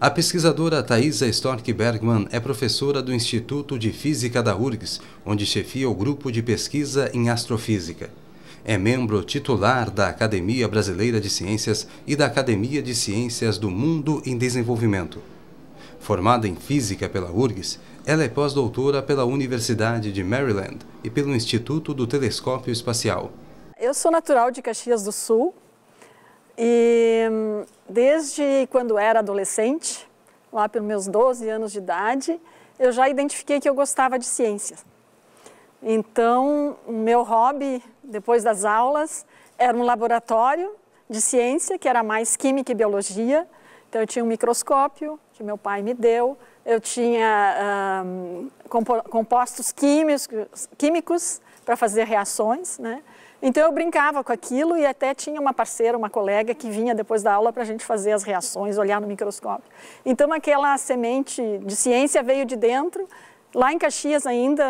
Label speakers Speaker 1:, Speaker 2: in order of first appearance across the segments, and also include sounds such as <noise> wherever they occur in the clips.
Speaker 1: A pesquisadora Thaisa Stork Bergman é professora do Instituto de Física da URGS, onde chefia o grupo de pesquisa em astrofísica. É membro titular da Academia Brasileira de Ciências e da Academia de Ciências do Mundo em Desenvolvimento. Formada em Física pela URGS, ela é pós-doutora pela Universidade de Maryland e pelo Instituto do Telescópio Espacial. Eu sou natural de Caxias do Sul, e hum, desde quando era adolescente, lá pelos meus 12 anos de idade, eu já identifiquei que eu gostava de ciências. Então, o meu hobby, depois das aulas, era um laboratório de ciência, que era mais química e biologia. Então, eu tinha um microscópio, que meu pai me deu, eu tinha um, compostos químicos, químicos para fazer reações, né? Então eu brincava com aquilo e até tinha uma parceira, uma colega que vinha depois da aula para a gente fazer as reações, olhar no microscópio. Então aquela semente de ciência veio de dentro, lá em Caxias ainda,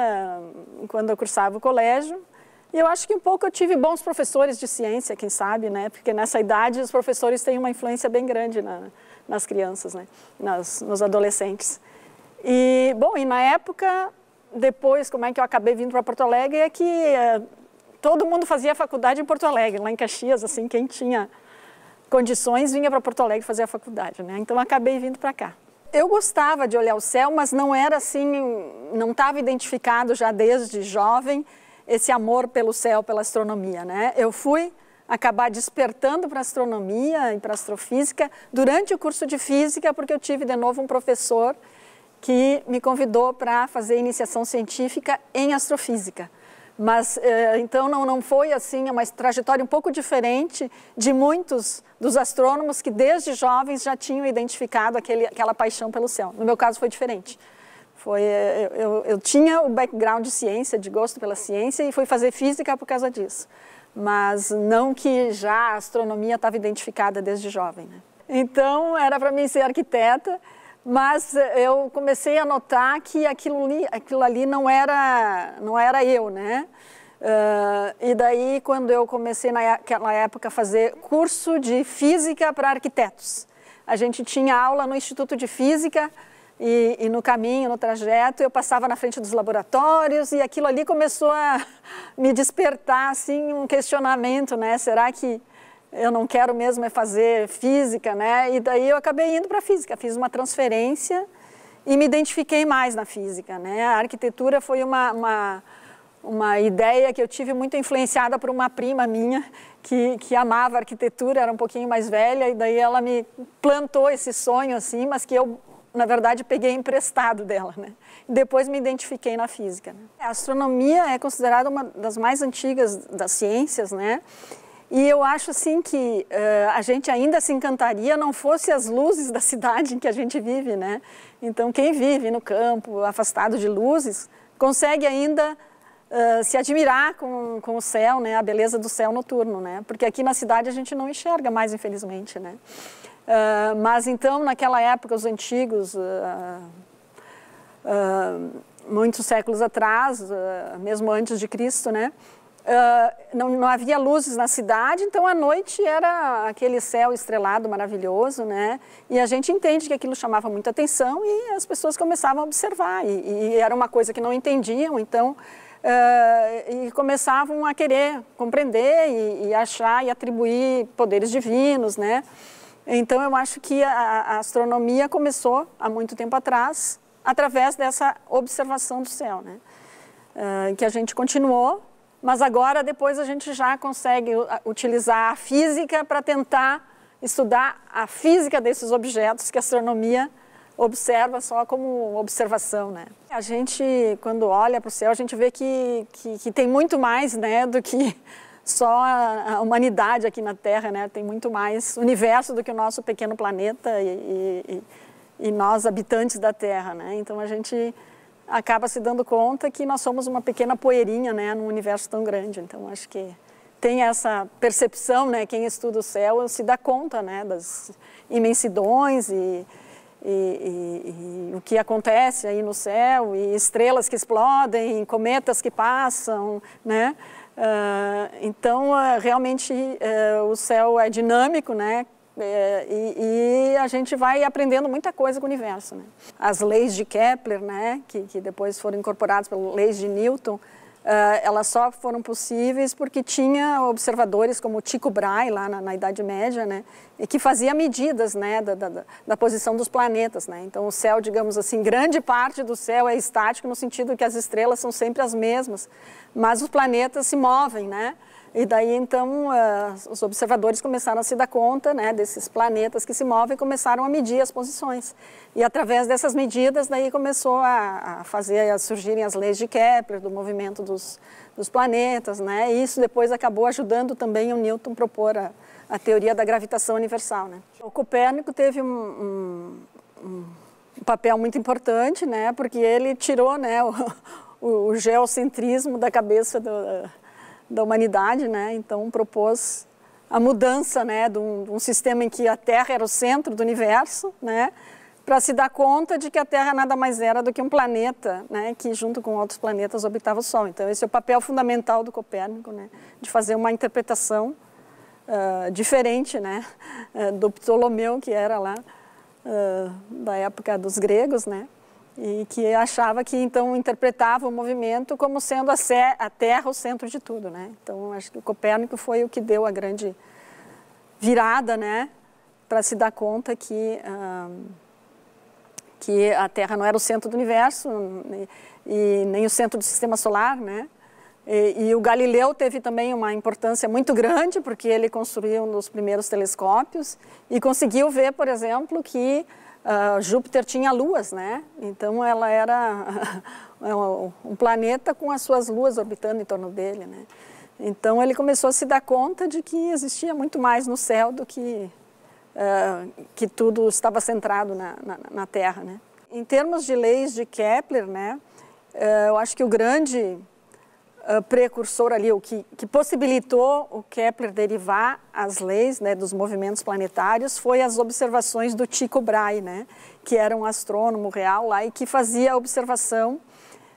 Speaker 1: quando eu cursava o colégio. E eu acho que um pouco eu tive bons professores de ciência, quem sabe, né? Porque nessa idade os professores têm uma influência bem grande na, nas crianças, né? Nas, nos adolescentes. E, bom, e na época, depois, como é que eu acabei vindo para Porto Alegre, é que eh, todo mundo fazia faculdade em Porto Alegre, lá em Caxias, assim, quem tinha condições vinha para Porto Alegre fazer a faculdade, né? Então acabei vindo para cá. Eu gostava de olhar o céu, mas não era assim, não estava identificado já desde jovem esse amor pelo céu, pela astronomia, né? Eu fui acabar despertando para astronomia e para astrofísica durante o curso de física, porque eu tive de novo um professor que me convidou para fazer iniciação científica em astrofísica. Mas eh, então não, não foi assim, é uma trajetória um pouco diferente de muitos dos astrônomos que desde jovens já tinham identificado aquele, aquela paixão pelo céu. No meu caso foi diferente. Foi, eh, eu, eu, eu tinha o background de ciência, de gosto pela ciência e fui fazer física por causa disso. Mas não que já a astronomia estava identificada desde jovem. Né? Então era para mim ser arquiteta mas eh, eu comecei a notar que aquilo ali, aquilo ali não era não era eu, né? Uh, e daí quando eu comecei naquela é, época a fazer curso de física para arquitetos, a gente tinha aula no Instituto de Física e, e, no caminho, no trajeto, eu passava na frente dos laboratórios e aquilo ali começou a <laughs> me despertar assim um questionamento, né? Será que eu não quero mesmo é fazer física, né? E daí eu acabei indo para física, fiz uma transferência e me identifiquei mais na física, né? A arquitetura foi uma, uma, uma ideia que eu tive muito influenciada por uma prima minha que, que amava arquitetura, era um pouquinho mais velha e daí ela me plantou esse sonho assim, mas que eu na verdade, peguei emprestado dela, né? Depois me identifiquei na física. Né? A astronomia é considerada uma das mais antigas das ciências, né? E eu acho assim que uh, a gente ainda se encantaria não fosse as luzes da <laughs> cidade em que a gente vive, né? Então quem vive no campo, afastado de luzes, consegue ainda uh, se admirar com, com o céu, né? A beleza do céu noturno, né? Porque aqui na cidade a gente não enxerga mais, infelizmente, né? Uh, mas então naquela época os antigos muitos séculos atrás, mesmo antes de Cristo, né? Uh, não, não, havia luzes na cidade, então a noite era aquele céu estrelado maravilhoso, né? E a gente entende que aquilo chamava muita atenção e as pessoas começavam a observar. E, e era uma coisa que não entendiam, então. Uh, e começavam a querer compreender e, e, achar e atribuir poderes divinos, né? Então eu acho que a, a astronomia começou há muito tempo atrás através dessa observação do céu, né? Uh, que a gente continuou mas agora depois a gente já consegue utilizar a física para tentar estudar a física desses objetos que a astronomia observa só como observação, né? A gente, quando olha para o céu, a gente vê que, que, que, tem muito mais, né, do que <laughs> só a humanidade aqui na Terra, né? Tem muito mais universo do que o nosso pequeno planeta e, e, e nós, habitantes da Terra, né? Então a gente acaba se dando conta que nós somos uma pequena poeirinha, né, num universo tão grande. Então, acho que tem essa percepção, né, quem estuda o céu se dá conta, né, das imensidões e, e, e, e o que acontece aí no céu, e estrelas que explodem, cometas que passam, né, Uh, então, uh, realmente, uh, o céu é dinâmico, né? É, e, e, a gente vai aprendendo muita coisa com o universo. Né? As leis de Kepler, né, que, que depois foram incorporadas pelas leis de Newton, Uh, elas só foram possíveis porque tinha observadores como Tycho Brahe lá na, na Idade Média, né, e que fazia medidas, né, da, da, da, posição dos planetas, né. Então o céu, digamos assim, grande parte do céu é estático no sentido que as estrelas são sempre as mesmas, mas os planetas se movem, né. E daí, então, uh, os observadores começaram a se dar conta né, desses planetas que se movem e começaram a medir as posições. E através dessas medidas, daí começou a, a fazer a surgirem as leis de Kepler, do movimento dos, dos planetas, né? E isso depois acabou ajudando também o Newton propor a, a teoria da gravitação universal, né? O Copérnico teve um, um, um papel muito importante, né? Porque ele tirou, né, o, o, <laughs> o geocentrismo da cabeça do da humanidade, né? Então propôs a mudança, né, de um, de um sistema em que a Terra era o centro do universo, né, para se dar conta de que a Terra nada mais era do que um planeta, né, que junto com outros planetas orbitava o Sol. Então esse é o papel fundamental do Copérnico, né, de fazer uma interpretação uh, diferente, né, ah, do Ptolomeu que era lá uh, da época dos gregos, né e que achava que então interpretava o movimento como sendo a, ser, a Terra o centro de tudo, né? Então acho que o Copérnico foi o que deu a grande virada, né, para se dar conta que que a Terra não era o centro do universo e, né, e nem o centro do Sistema Solar, né? E, e, o Galileu teve também uma importância muito grande porque ele construiu um dos primeiros telescópios e conseguiu ver, por exemplo, que Uh, Júpiter tinha luas, né? Então ela era <laughs> é um planeta com as suas luas orbitando em torno dele, né? Então ele começou a se dar conta de que existia muito mais no céu do que uh, que tudo estava centrado na, na, na, Terra, né? Em termos de leis de Kepler, né? Uh, eu acho que o grande eh, precursor ali, o que, que possibilitou o Kepler derivar as leis né, dos movimentos planetários foi as observações do Tycho Brahe, né, que era um astrônomo real lá e que fazia a observação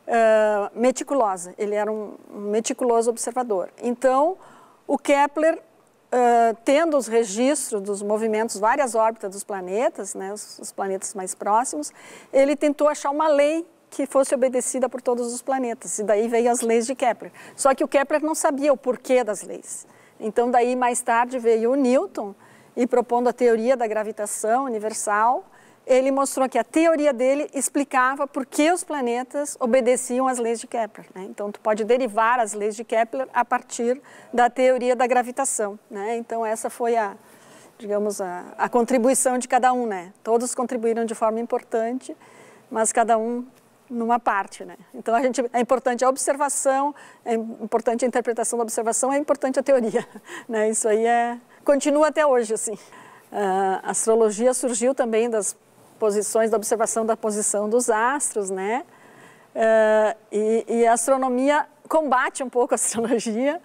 Speaker 1: uh, meticulosa. Ele era um meticuloso observador. Então, o Kepler Uh, tendo os registros dos movimentos, várias órbitas dos planetas, né, os, os, planetas mais próximos, ele tentou achar uma lei que fosse obedecida por todos os planetas. E daí veio as leis de Kepler. Só que o Kepler não sabia o porquê das leis. Então daí mais tarde veio o Newton e propondo a teoria da gravitação universal, ele mostrou que a teoria dele explicava por que os planetas obedeciam às leis de Kepler. Né? Então, tu pode derivar as leis de Kepler a partir da teoria da gravitação. Né? Então, essa foi a, digamos, a, a contribuição de cada um. Né? Todos contribuíram de forma importante, mas cada um numa parte, né? Então a gente é importante a observação, é importante a interpretação da observação, é importante a teoria, <laughs> né? Isso aí é continua até hoje assim. Ah, a astrologia surgiu também das posições da observação da posição dos astros, né? Ah, e, e a astronomia combate um pouco a <laughs> astrologia,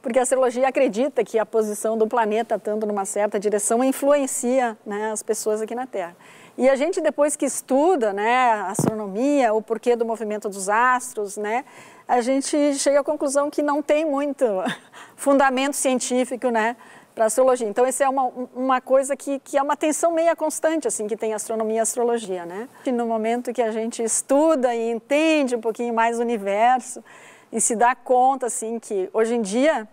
Speaker 1: porque a astrologia acredita que a posição do planeta, estando numa certa direção, influencia né, as pessoas aqui na Terra. E a gente depois que estuda, né, a astronomia, o porquê do movimento dos astros, né, a gente chega à conclusão que não tem muito <laughs> fundamento científico, né, para astrologia. Então, essa é uma, uma coisa que, que é uma tensão meia constante, assim, que tem astronomia e astrologia, né? E no momento que a gente estuda e entende um pouquinho mais o universo e se dá conta, assim, que hoje em dia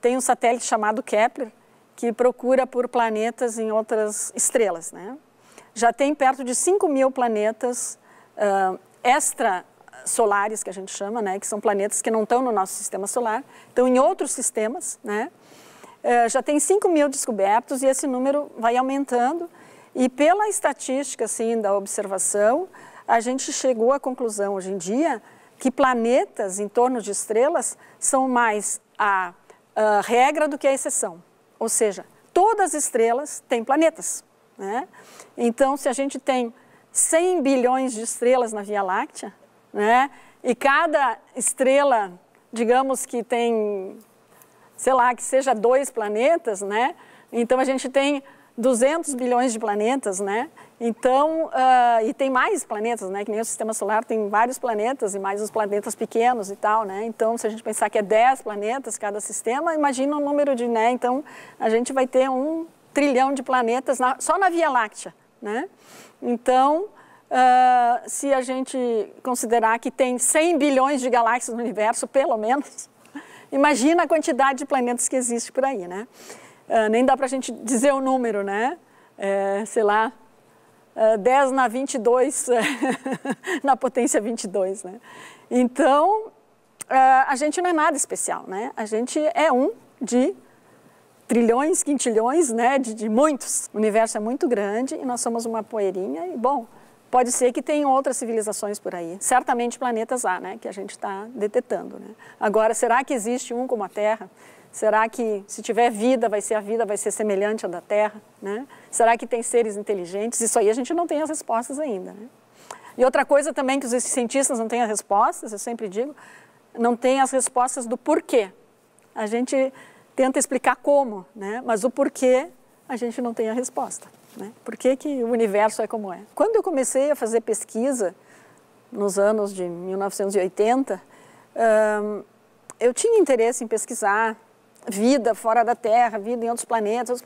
Speaker 1: tem um satélite chamado Kepler que procura por planetas em outras estrelas, né? já tem perto de 5 mil planetas uh, extrasolares, que a gente chama, né? que são planetas que não estão no nosso sistema solar, estão em outros sistemas. Né? Uh, já tem 5 mil descobertos e esse número vai aumentando. E pela estatística assim, da observação, a gente chegou à conclusão hoje em dia que planetas em torno de estrelas são mais a, a ah, regra do que a exceção. Ou seja, todas as estrelas têm planetas. Né? Então, se a gente tem 100 bilhões de estrelas na Via Láctea, né? e cada estrela, digamos que tem, sei lá, que seja dois planetas, né? então a gente tem 200 bilhões de planetas, né? Então, uh, e tem mais planetas, né? Que nem o sistema solar tem vários planetas e mais os planetas pequenos e tal, né? Então, se a gente pensar que é 10 planetas cada sistema, imagina o número de, né? Então, a gente vai ter um trilhão de planetas na, só na Via Láctea. Né? Então, uh, se a gente considerar que tem 100 bilhões de galáxias no universo, pelo menos, <laughs> imagina a quantidade de planetas que existe por aí. Né? Uh, nem dá para a gente dizer o número, né? É, sei lá, uh, ah, 10 na 22, <laughs> na potência 22. Né? Então, a gente não é nada especial, né? a gente é um de trilhões, quintilhões, né, de, de muitos. O universo é muito grande e nós somos uma poeirinha e, bom, Pode ser que tenham outras civilizações por aí. Certamente planetas há, né? Que a gente está detetando, né? Agora, será que existe um como a Terra? Será que se tiver vida, vai ser a vida, vai ser semelhante à da Terra, né? Será que tem seres inteligentes? Isso aí a gente não tem as respostas ainda, né? E outra coisa também que os cientistas não têm as respostas, eu sempre digo, não têm as respostas do porquê. A gente tenta explicar como, né? mas o porquê a gente não tem a resposta. Né? Por que, que o universo é como é? Quando eu comecei a fazer pesquisa, nos anos de 1980, eu tinha interesse em pesquisar vida fora da Terra, vida em outros planetas,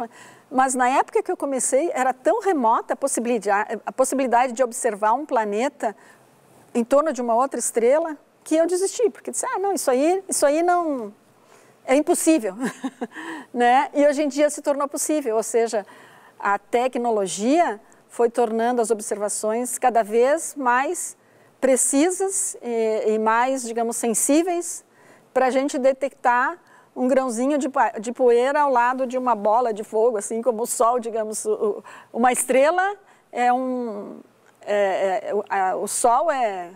Speaker 1: mas na época que eu comecei era tão remota a possibilidade, a possibilidade de observar um planeta em torno de uma outra estrela que eu desisti, porque disse, ah, não, isso aí, isso aí não, é impossível, <laughs> né? E hoje em dia se tornou possível, ou seja, a tecnologia foi tornando as observações cada vez mais precisas e, e mais, digamos, sensíveis para a gente detectar um grãozinho de, de, poeira ao lado de uma bola de fogo, assim como o sol, digamos, o, uma estrela é um, é, é, o, a, o sol é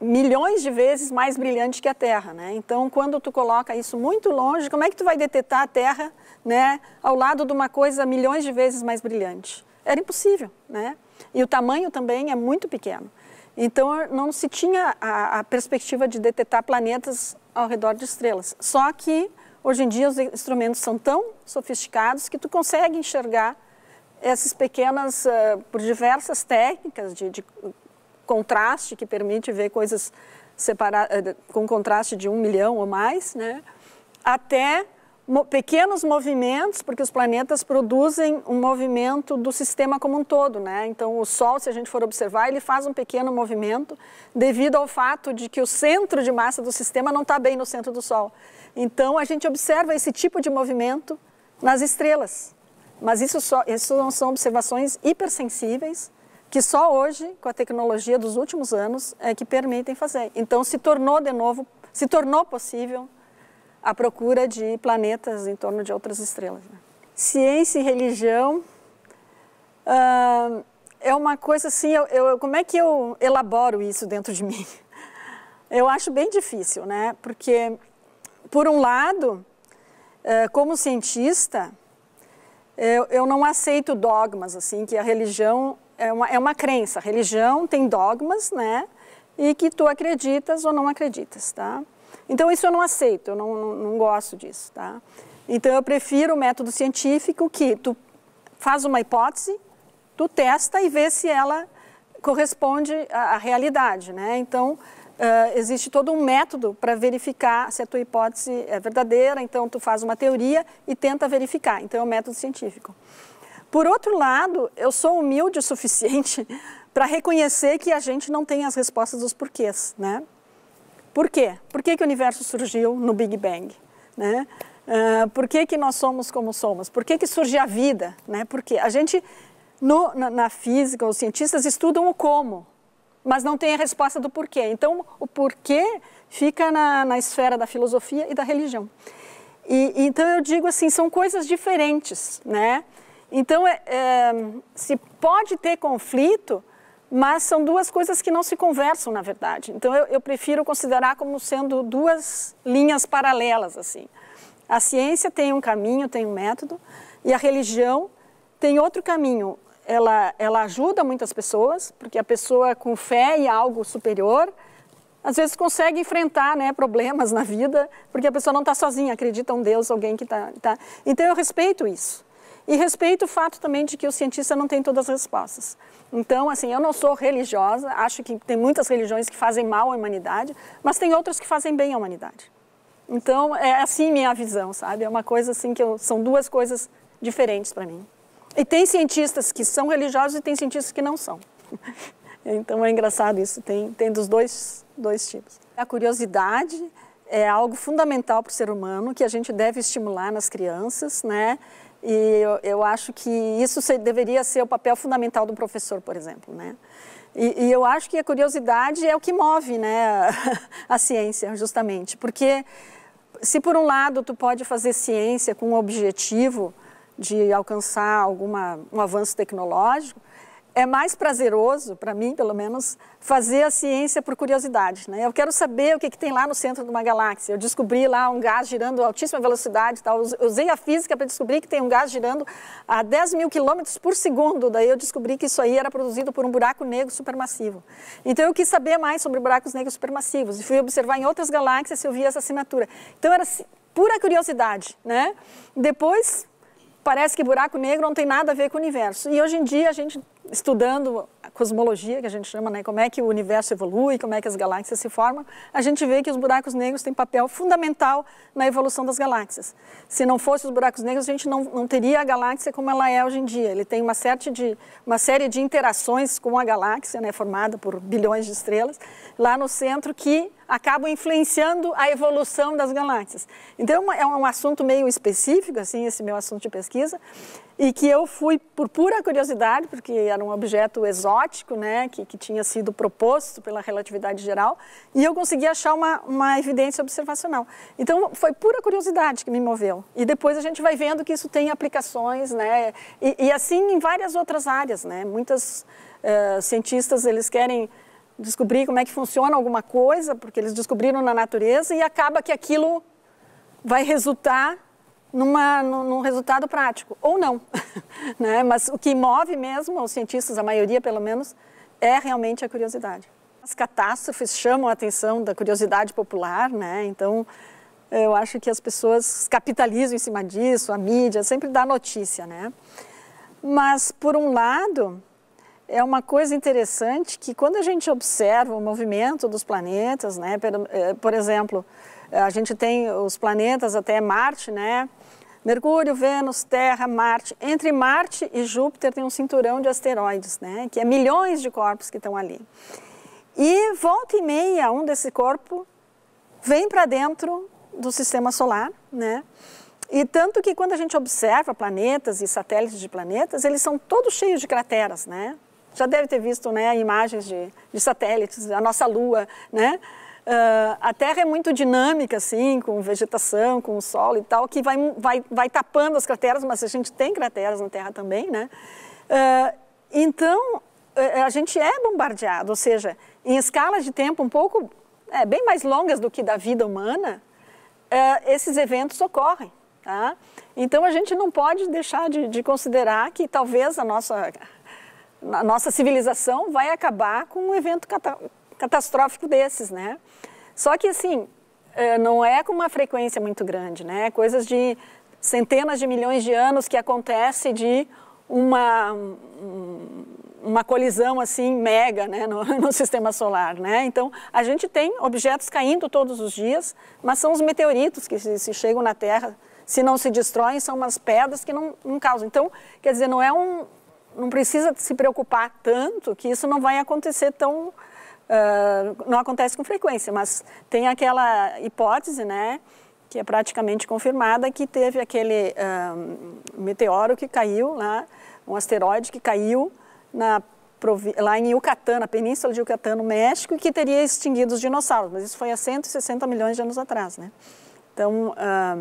Speaker 1: milhões de vezes mais brilhante que a Terra, né? Então, quando tu coloca isso muito longe, como é que tu vai detectar a Terra, né, ao lado de uma coisa milhões de vezes mais brilhante? Era impossível, né? E o tamanho também é muito pequeno. Então, não se tinha a, a perspectiva de detectar planetas ao redor de estrelas. Só que hoje em dia os instrumentos são tão sofisticados que tu consegue enxergar essas pequenas, uh, por diversas técnicas de, de contraste que permite ver coisas separadas, eh, com contraste de um milhão ou mais, né? até pequenos movimentos, porque os planetas produzem um movimento do sistema como um todo, né? Então, o Sol, se a gente for observar, ele faz um pequeno movimento devido ao fato de que o centro de massa do sistema não está bem no centro do Sol. Então, a gente observa esse tipo de movimento nas estrelas. Mas isso, só, isso são observações hipersensíveis, que só hoje, com a tecnologia dos últimos anos, é que permitem fazer. Então, se tornou de novo, se tornou possível a procura de planetas em torno de outras estrelas. Né? Ciência e religião uh, é uma coisa assim, eu, eu, como é que eu elaboro isso dentro de <laughs> mim? Eu acho bem difícil, né? Porque, por um lado, uh, como cientista, eu, eu não aceito dogmas, assim, que a religião é uma, é uma crença. A religião tem dogmas, né? E que tu acreditas ou não acreditas, tá? Então, isso eu não aceito, eu não, não, não gosto disso, tá? Então, eu prefiro o método científico que tu faz uma hipótese, tu testa e vê se ela corresponde à, à realidade, né? Então, Uh, existe todo um método para verificar se a tua hipótese é verdadeira, então tu faz uma teoria e tenta verificar. Então é um método científico. Por outro lado, eu sou humilde o suficiente <laughs> para reconhecer que a gente não tem as respostas dos porquês, né? Por quê? Por que, que o universo surgiu no Big Bang, né? Uh, por que, que nós somos como somos? Por que, que surge a vida? Né? Porque a gente, no, na, na física, os cientistas estudam o como, mas não tem a resposta do porquê. Então, o porquê fica na, na esfera da filosofia e da religião. E, então, eu digo assim, são coisas diferentes, né? Então, é, é, se pode ter conflito, mas são duas coisas que não se conversam, na verdade. Então, eu, eu prefiro considerar como sendo duas linhas paralelas, assim. A ciência tem um caminho, tem um método, e a religião tem outro caminho. Ela, ela ajuda muitas pessoas, porque a pessoa com fé em algo superior, às vezes consegue enfrentar né, problemas na vida, porque a pessoa não está sozinha, acredita em um Deus, alguém que está... Tá... Então, eu respeito isso. E respeito o fato também de que o cientista não tem todas as respostas. Então, assim, eu não sou religiosa, acho que tem muitas religiões que fazem mal à humanidade, mas tem outras que fazem bem à humanidade. Então, é assim minha visão, sabe? É uma coisa assim que eu, são duas coisas diferentes para mim. E tem cientistas que são religiosos e tem cientistas que não são. <laughs> Então é engraçado isso, tem, tem dos dois, dois tipos. A curiosidade é algo fundamental para o ser humano que a gente deve estimular nas crianças, né? E eu, eu acho que isso deveria ser o papel fundamental do professor, por exemplo, né? E, e, eu acho que a curiosidade é o que move né, <laughs> a ciência, justamente. Porque se por um lado tu pode fazer ciência com o objetivo de alcançar alguma, um avanço tecnológico, é mais prazeroso, para mim pelo menos, fazer a ciência por curiosidade. Né? Eu quero saber o que, que, tem lá no centro de uma galáxia. Eu descobri lá um gás girando a altíssima velocidade. Tal. Eu usei a física para descobrir que tem um gás girando a 10 mil quilômetros por segundo. Daí eu descobri que isso aí era produzido por um buraco negro supermassivo. Então eu quis saber mais sobre buracos negros supermassivos. E fui observar em outras galáxias se eu via essa assinatura. Então era pura curiosidade. Né? Depois parece que buraco negro não tem nada a ver com o universo. E hoje em dia a gente estudando a cosmologia, que a gente chama, né, como é que o universo evolui, como é que as galáxias se formam, a gente vê que os buracos negros têm papel fundamental na evolução das galáxias. Se não fosse os buracos negros, a gente não, não teria a galáxia como ela é hoje em dia. Ele tem uma, certa de, uma série de interações com a galáxia, né, formada por bilhões de estrelas, lá no centro, que acabam influenciando a evolução das galáxias. Então, é, é um assunto meio específico, assim, esse meu assunto de pesquisa, e que eu fui por pura curiosidade, porque era um objeto exótico, né, que, que tinha sido proposto pela relatividade geral, e eu consegui achar uma, uma evidência observacional. Então, foi pura curiosidade que me moveu. E depois a gente vai vendo que isso tem aplicações, né, e, e assim em várias outras áreas, né, muitas uh, cientistas, eles querem descobrir como é que funciona alguma coisa, porque eles descobriram na natureza, e acaba que aquilo vai resultar numa, num resultado prático, ou não. <laughs> né? Mas o que move mesmo os cientistas, a maioria pelo menos, é realmente a curiosidade. As catástrofes chamam a atenção da curiosidade popular, né? então eu acho que as pessoas capitalizam em cima disso, a mídia sempre dá notícia. Né? Mas, por um lado, é uma coisa interessante que quando a gente observa o movimento dos planetas, né, eh, por exemplo, a gente tem os planetas até Marte, né? Mercúrio, Vênus, Terra, Marte. Entre Marte e Júpiter tem um cinturão de asteroides, né? Que é milhões de corpos que estão ali. E volta e meia, um desse corpo vem para dentro do sistema solar, né? E tanto que quando a gente observa planetas e satélites de planetas, eles são todos cheios de crateras, né? Já deve ter visto né, imagens de, de satélites, a nossa Lua, né? Uh, a terra é muito dinâmica, assim, com vegetação, com solo e tal, que vai, vai, vai tapando as crateras, mas a gente tem crateras na Terra também, né? Uh, então, é, é, a gente é bombardeado, ou seja, em escalas de tempo um pouco, é, bem mais longas do que da vida humana, uh, esses eventos ocorrem, tá? Então, a gente não pode deixar de, de considerar que talvez a nossa a nossa civilização vai acabar com um evento catastrófico desses, né? Só que assim, é, não é com uma frequência muito grande, né? Coisas de centenas de milhões de anos que acontece de uma uma colisão assim mega né, no, <laughs> no, sistema solar. Né? Então, a gente tem objetos caindo todos os dias, mas são os meteoritos que se, se chegam na Terra, se não se destroem, são umas pedras que não, não causam. Então, quer dizer, não é um. Não precisa se preocupar tanto que isso não vai acontecer tão ah, não acontece com frequência, mas tem aquela hipótese, né, que é praticamente confirmada, que teve aquele ah, meteoro que caiu lá, um asteroide que caiu na, lá em Yucatán, na península de Yucatán, no México, que teria extinguido os dinossauros, mas isso foi há 160 milhões de anos atrás, né? Então, ah,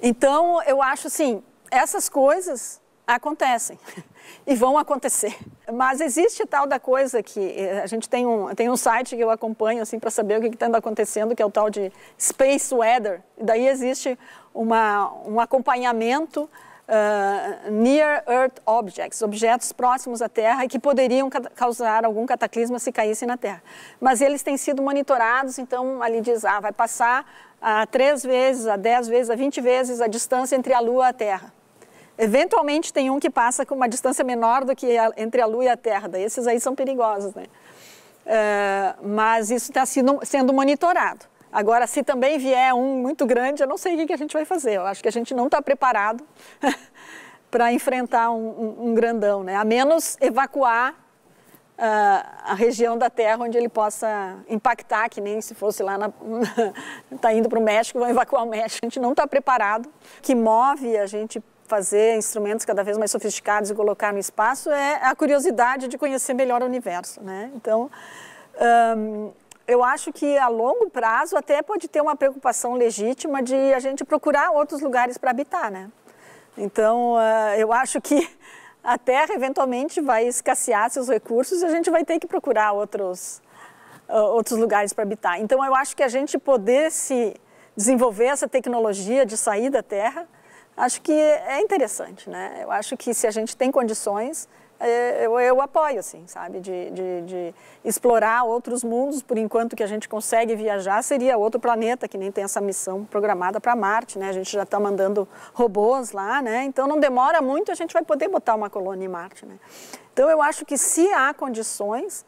Speaker 1: então eu acho assim, essas coisas acontecem <laughs> e vão acontecer. Mas existe tal da coisa que eh, a gente tem um, tem um site que eu acompanho assim para saber o que está acontecendo, que é o tal de Space Weather. E daí existe uma, um acompanhamento uh, Near Earth Objects, objetos próximos à Terra e que poderiam causar algum cataclisma se caíssem na Terra. Mas eles têm sido monitorados, então ali diz, ah, vai passar a ah, três vezes, a dez vezes, a vinte vezes a distância entre a Lua e a Terra. Eventualmente tem um que passa com uma distância menor do que a, entre a Lua e a Terra, daí esses aí são perigosos, né? Uh, mas isso está sendo monitorado. Agora, se também vier um muito grande, eu não sei o que, que a gente vai fazer. Eu acho que a gente não está preparado <laughs> para enfrentar um, um, um, grandão, né? A menos evacuar uh, a região da Terra onde ele possa impactar, que nem se fosse lá na está <laughs> indo para o México, vão evacuar o México. A gente não está preparado. Que move a gente fazer instrumentos cada vez mais sofisticados e colocar no espaço é a curiosidade de conhecer melhor o universo, né? Então, eu acho que a longo prazo até pode ter uma preocupação legítima de a gente procurar outros lugares para habitar, né? Então, uh, eu acho que <laughs> a Terra eventualmente vai escassear seus recursos e a gente vai ter que procurar outros, uh, outros lugares para habitar. Então, eu acho que a gente poder se desenvolver essa tecnologia de sair da Terra acho que é interessante, né? Eu acho que se a gente tem condições, é, eu, eu apoio, assim, sabe? De, de, de, explorar outros mundos, por enquanto que a gente consegue viajar, seria outro planeta, que nem tem essa missão programada para Marte, né? A gente já está mandando robôs lá, né? Então não demora muito, a gente vai poder botar uma colônia em Marte, né? Então eu acho que se há condições,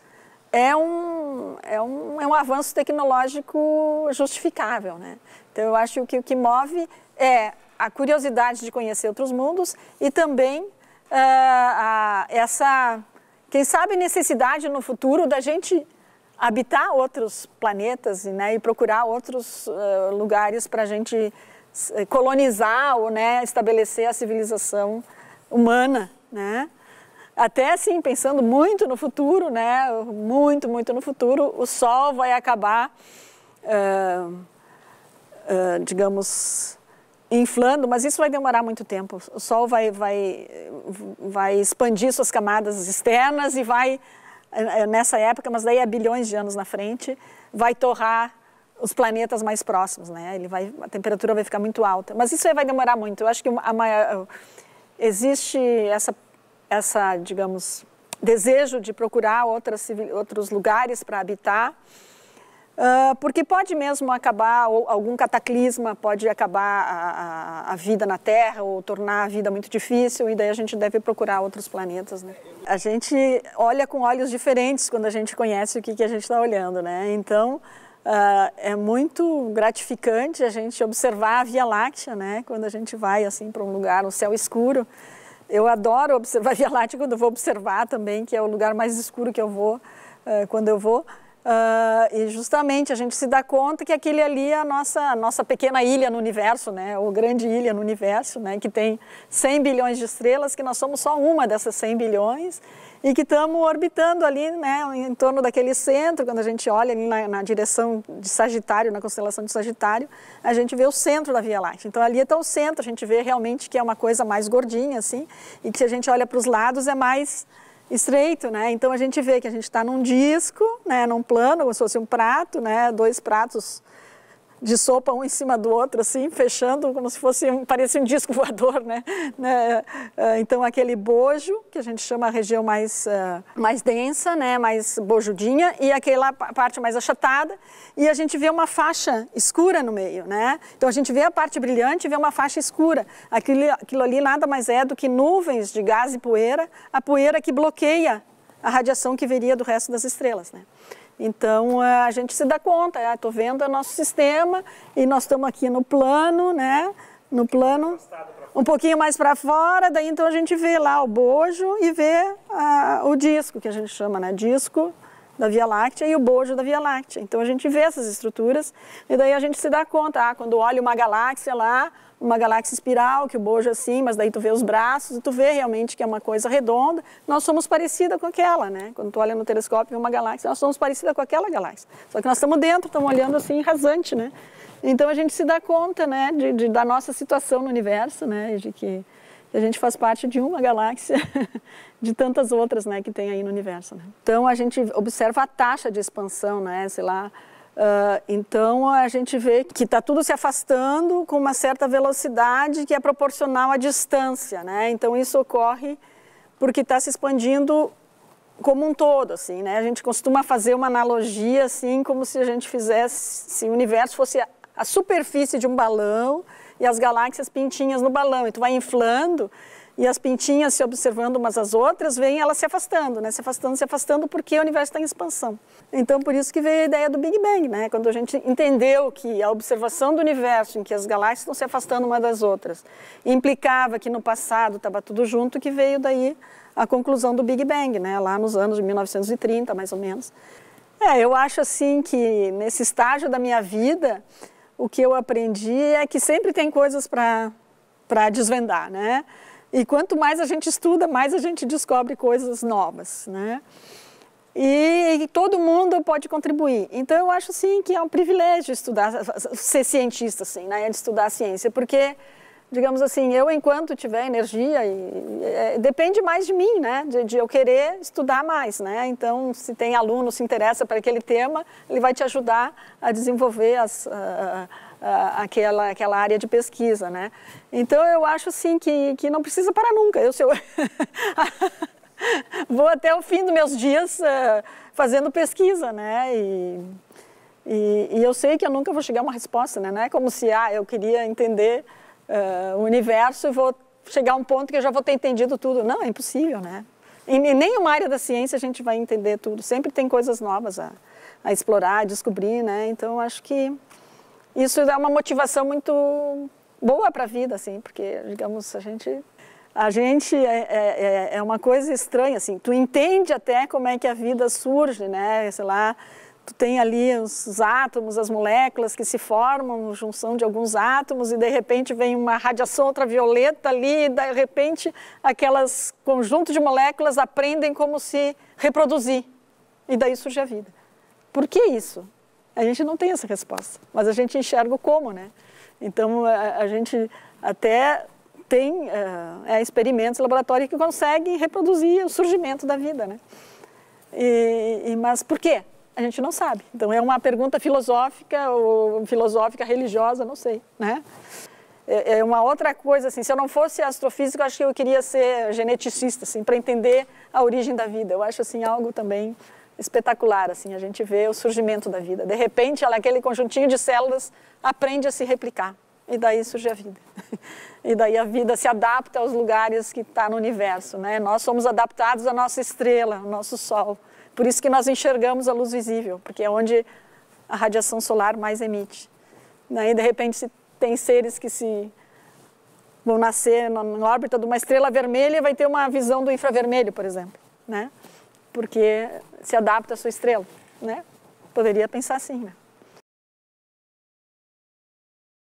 Speaker 1: é um, é um, é um avanço tecnológico justificável, né? Então eu acho que o que move é a curiosidade de conhecer outros mundos e também uh, a, essa, quem sabe, necessidade no futuro da gente habitar outros planetas né, e procurar outros uh, lugares para a gente eh, colonizar ou né, estabelecer a civilização humana, né? Até assim, pensando muito no futuro, né? Muito, muito no futuro, o Sol vai acabar, uh, uh, digamos, inflando, mas isso vai demorar muito tempo. O Sol vai, vai, vai expandir suas camadas externas e vai, eh, eh, nessa época, mas daí há é bilhões de anos na frente, vai torrar os planetas mais próximos, né? Ele vai, a temperatura vai ficar muito alta. Mas isso aí vai demorar muito. Eu acho que a maior, existe essa, essa, digamos, desejo de procurar outras, outros lugares para habitar. Uh, porque pode mesmo acabar, ou algum cataclisma pode acabar a, a, a, vida na Terra ou tornar a vida muito difícil, e daí a gente deve procurar outros planetas. Né? A gente olha com olhos diferentes quando a gente conhece o que, que a gente está olhando, né? Então. Uh, é muito gratificante a gente observar a Via Láctea, né? Quando a gente vai assim para um lugar, um céu escuro. Eu adoro observar a Via Láctea quando vou observar também, que é o lugar mais escuro que eu vou uh, quando eu vou. Uh, e justamente a gente se dá conta que aquele ali é a nossa, a nossa pequena ilha no universo, né? ou grande ilha no universo, né? que tem 100 bilhões de estrelas, que nós somos só uma dessas 100 bilhões e que estamos orbitando ali né? em torno daquele centro. Quando a gente olha ali na, na, direção de Sagitário, na constelação de Sagitário, a gente vê o centro da Via Láctea. Então ali está é o centro, a gente vê realmente que é uma coisa mais gordinha, assim, e que se a gente olha para os lados é mais estreito, né? Então a gente vê que a gente está num disco, né? Num plano, como se fosse um prato, né? Dois pratos de sopa um em cima do outro, assim, fechando como se fosse um, parecia um disco <laughs> voador, né? né? Ah, então aquele bojo, que a gente chama a região mais, uh, mais densa, né? mais bojudinha, e aquela parte mais achatada, e a gente vê uma faixa escura no meio, né? Então a gente vê a parte brilhante e vê uma faixa escura. Aquilo, aquilo ali nada mais é do que nuvens de gás e poeira, a poeira que bloqueia a radiação que viria do resto das estrelas, né? Então, a gente se dá conta, estou ah, vendo o nosso sistema e nós estamos aqui no plano, né? No plano, um pouquinho mais para fora, daí então a gente vê lá o bojo e vê ah, o disco, que a gente chama, né? Disco da Via Láctea e o bojo da Via Láctea. Então a gente vê essas estruturas e daí a gente se dá conta, ah, quando olha uma galáxia lá, uma galáxia espiral, que o bojo é assim, mas daí tu vê os braços e tu vê realmente que é uma coisa redonda. Nós somos parecida com aquela, né? Quando tu olha no telescópio e vê uma galáxia, nós somos parecida com aquela galáxia. Só que nós estamos dentro, estamos olhando assim, rasante, né? Então a gente se dá conta, né, de, de da nossa situação no universo, né, de que a gente faz parte de uma galáxia, <laughs> de tantas outras, né, que tem aí no universo. Né? Então a gente observa a taxa de expansão, né, sei lá, Uh, então a gente vê que está tudo se afastando com uma certa velocidade que é proporcional à distância, né? Então isso ocorre porque está se expandindo como um todo, assim, né? A gente costuma fazer uma analogia assim, como se a gente fizesse, se o universo fosse a, a superfície de um balão e as galáxias pintinhas no balão, e tu vai inflando e as pintinhas se observando umas às outras, vêm elas se afastando, né? Se afastando, se afastando porque o universo está em expansão. Então, por isso que veio a ideia do Big Bang, né? Quando a gente entendeu que a observação do universo, em que as galáxias estão se afastando uma das outras, implicava que no passado estava tudo junto, que veio daí a conclusão do Big Bang, né? Lá nos anos de 1930, mais ou menos. É, eu acho assim que nesse estágio da minha vida, o que eu aprendi é que sempre tem coisas para desvendar, né? E quanto mais a gente estuda, mais a gente descobre coisas novas, né? e, e, todo mundo pode contribuir. Então eu acho sim que é um privilégio estudar, ser cientista, assim, né? Estudar a ciência, porque digamos assim, eu enquanto tiver energia, e, e, é, depende mais de mim, né? De, de, eu querer estudar mais, né? Então, se tem aluno se interessa para aquele tema, ele vai te ajudar a desenvolver as, aquela, aquela área de pesquisa, né? Então, eu acho, sim, que, que não precisa parar nunca. Eu, se eu... <laughs> vou até o fim dos meus dias uh, fazendo pesquisa, né? E, e, e, eu sei que eu nunca vou chegar a uma resposta, né? Não é como se, ah, eu queria entender uh, o universo e vou chegar a um ponto que eu já vou ter entendido tudo. Não, é impossível, né? Em, em nenhuma área da ciência a gente vai entender tudo. Sempre tem coisas novas a, a explorar, a descobrir, né? Então, acho que isso é uma motivação muito boa para a vida, assim, porque, digamos, a gente a gente é, é, é, é, uma coisa estranha, assim, tu entende até como é que a vida surge, né, sei lá, tu tem ali os, átomos, as moléculas que se formam, junção de alguns átomos e de repente vem uma radiação ultravioleta ali e de repente aquelas conjunto de moléculas aprendem como se reproduzir e daí surge a vida. Por que isso? A gente não tem essa resposta, mas a gente enxerga o como, né? Então a, a gente até tem uh, é, experimentos laboratórios que conseguem reproduzir o surgimento da vida, né? E, e, mas por quê? A gente não sabe. Então é uma pergunta filosófica ou filosófica religiosa, não sei, né? É, é uma outra coisa assim. Se eu não fosse astrofísico, acho que eu queria ser geneticista, assim, para entender a origem da vida. Eu acho assim algo também espetacular, assim. A gente vê o surgimento da vida. De repente, ela, aquele conjuntinho de células aprende a se replicar e daí surge a vida. <laughs> e daí a vida se adapta aos lugares que está no universo, né? Nós somos adaptados à nossa estrela, ao nosso sol. Por isso que nós enxergamos a luz visível, porque é onde a radiação solar mais emite. Daí, né? de repente, tem seres que se vão nascer na órbita de uma estrela vermelha e vai ter uma visão do infravermelho, por exemplo, né? Porque se adapta à sua estrela, né? Poderia pensar assim, né?